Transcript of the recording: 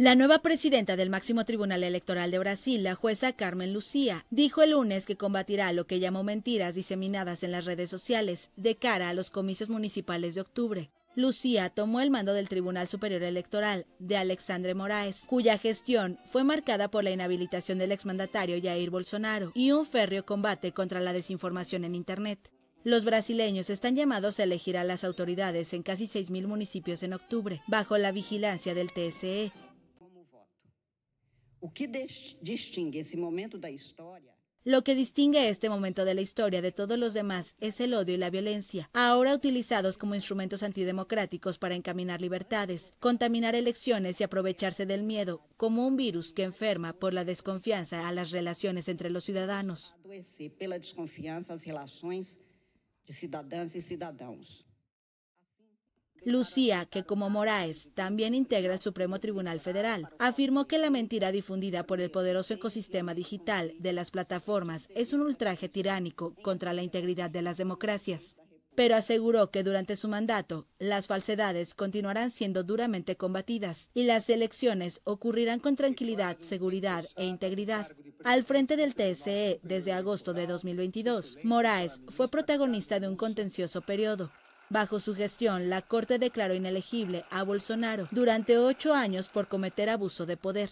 La nueva presidenta del máximo tribunal electoral de Brasil, la jueza Carmen Lucía, dijo el lunes que combatirá lo que llamó mentiras diseminadas en las redes sociales de cara a los comicios municipales de octubre. Lucía tomó el mando del Tribunal Superior Electoral de Alexandre Moraes, cuya gestión fue marcada por la inhabilitación del exmandatario Jair Bolsonaro y un férreo combate contra la desinformación en Internet. Los brasileños están llamados a elegir a las autoridades en casi 6.000 municipios en octubre, bajo la vigilancia del TSE, lo que distingue este momento de la historia de todos los demás es el odio y la violencia, ahora utilizados como instrumentos antidemocráticos para encaminar libertades, contaminar elecciones y aprovecharse del miedo, como un virus que enferma por la desconfianza a las relaciones entre los ciudadanos. Lucía, que como Moraes también integra el Supremo Tribunal Federal, afirmó que la mentira difundida por el poderoso ecosistema digital de las plataformas es un ultraje tiránico contra la integridad de las democracias pero aseguró que durante su mandato las falsedades continuarán siendo duramente combatidas y las elecciones ocurrirán con tranquilidad, seguridad e integridad. Al frente del TSE desde agosto de 2022, Moraes fue protagonista de un contencioso periodo Bajo su gestión, la Corte declaró inelegible a Bolsonaro durante ocho años por cometer abuso de poder.